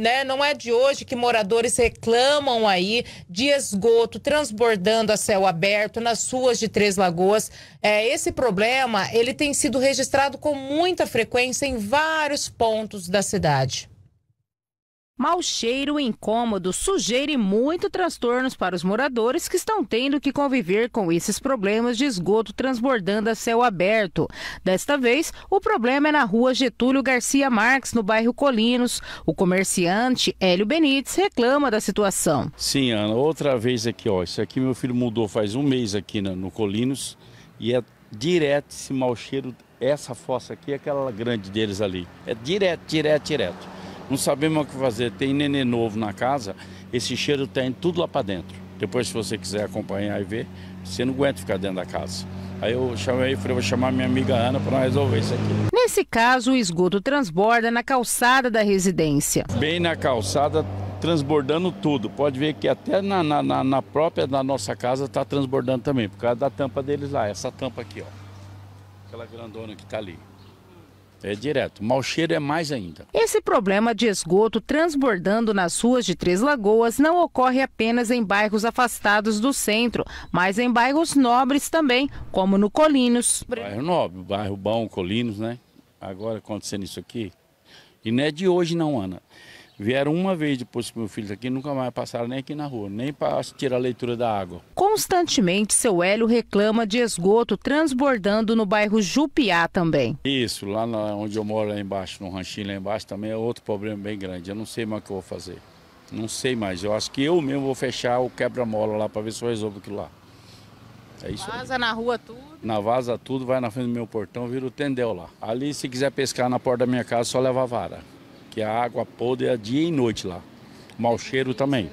né? Não é de hoje que moradores reclamam aí de esgoto transbordando a céu aberto nas ruas de Três Lagoas. É, esse problema ele tem sido registrado com muita frequência em vários pontos da cidade. Mau cheiro, incômodo, sujeira e muito transtornos para os moradores que estão tendo que conviver com esses problemas de esgoto transbordando a céu aberto. Desta vez, o problema é na rua Getúlio Garcia Marques, no bairro Colinos. O comerciante Hélio Benites reclama da situação. Sim, Ana, outra vez aqui, ó. Isso aqui meu filho mudou faz um mês aqui no, no Colinos e é direto esse mau cheiro. Essa fossa aqui é aquela grande deles ali. É direto, direto, direto. Não sabemos o que fazer. Tem nenê novo na casa, esse cheiro tem tudo lá para dentro. Depois, se você quiser acompanhar e ver, você não aguenta ficar dentro da casa. Aí eu chamei, falei, vou chamar minha amiga Ana para resolver isso aqui. Nesse caso, o esgoto transborda na calçada da residência. Bem na calçada, transbordando tudo. Pode ver que até na, na, na própria da nossa casa está transbordando também, por causa da tampa deles lá, essa tampa aqui, ó. Aquela grandona que está ali. É direto. Mau cheiro é mais ainda. Esse problema de esgoto transbordando nas ruas de Três Lagoas não ocorre apenas em bairros afastados do centro, mas em bairros nobres também, como no Colinos. Bairro nobre, bairro bom, Colinos, né? Agora acontecendo isso aqui. E não é de hoje não, Ana. Vieram uma vez depois que meu filho aqui, nunca mais passaram nem aqui na rua, nem para tirar a leitura da água. Constantemente, seu Hélio reclama de esgoto transbordando no bairro Jupiá também. Isso, lá onde eu moro, lá embaixo, no ranchinho lá embaixo, também é outro problema bem grande. Eu não sei mais o que eu vou fazer. Não sei mais. Eu acho que eu mesmo vou fechar o quebra-mola lá para ver se eu resolvo aquilo lá. É isso Vaza aí. na rua tudo. Na vaza tudo, vai na frente do meu portão, vira o tendel lá. Ali, se quiser pescar na porta da minha casa, é só leva a vara que a água podre é dia e noite lá. Mau cheiro também.